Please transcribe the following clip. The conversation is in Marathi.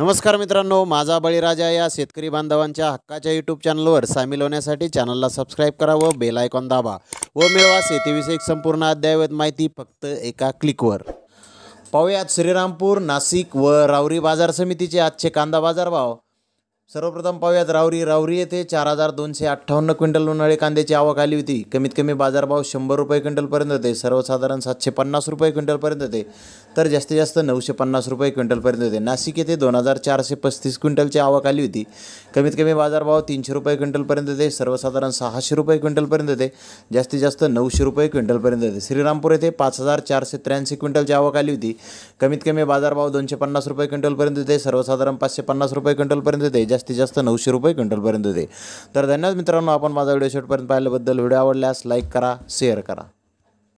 नमस्कार मित्रांनो माझा बळीराजा या शेतकरी बांधवांच्या हक्काच्या यूट्यूब चॅनलवर सामील होण्यासाठी चॅनलला सबस्क्राईब करा व बेल आयकॉन दाबा व मिळवा शेतीविषयक संपूर्ण अद्ययावत माहिती फक्त एका क्लिकवर पाहूयात श्रीरामपूर नाशिक व रावरी बाजार समितीचे आजचे कांदा बाजारभाव सर्वप्रथम पाहूयात रावरी रावरी येथे चार हजार दोनशे अठ्ठावन्न क्विंटल उन्हाळी कांद्याची आवक आली होती कमीत कमी बाजारभाव शंभर रुपये क्विंटलपर्यंत होते सर्वसाधारण सातशे पन्नास रुपये क्विंटलपर्यंत होते तर जास्तीत जास्त नऊशे पन्नास रुपये क्विंटलपर्यंत होते नाशिक येथे दोन हजार चारशे पस्तीस क्विंटलची आवक आली होती कमीत कमी बाजारभाव तीनशे रुपये क्विंटलपर्यंत होते सर्वसाधारण सहाशे रुपये क्विंटलपर्यंत होते जास्तीत जास्त नऊशे रुपये क्विंटलपर्यंत होते श्रीरामपूर येथे पाच हजार चारशे त्र्याऐंशी क्विंटलची आवक आली होती कमीत कमी बाजारभाव दोनशे पन्नास रुपये क्विंटलपर्यंत होते सर्वसाधारण पाचशे पन्नास रुपये क्विंटलपर्यंत होते जास्तीत जास्त नऊशे रुपये क्विंटलपर्यंत दे तर धन्यवाद मित्रांनो आपण माझा व्हिडिओ शेवटपर्यंत पाहिल्याबद्दल व्हिडिओ आवडल्यास लाईक करा शेअर करा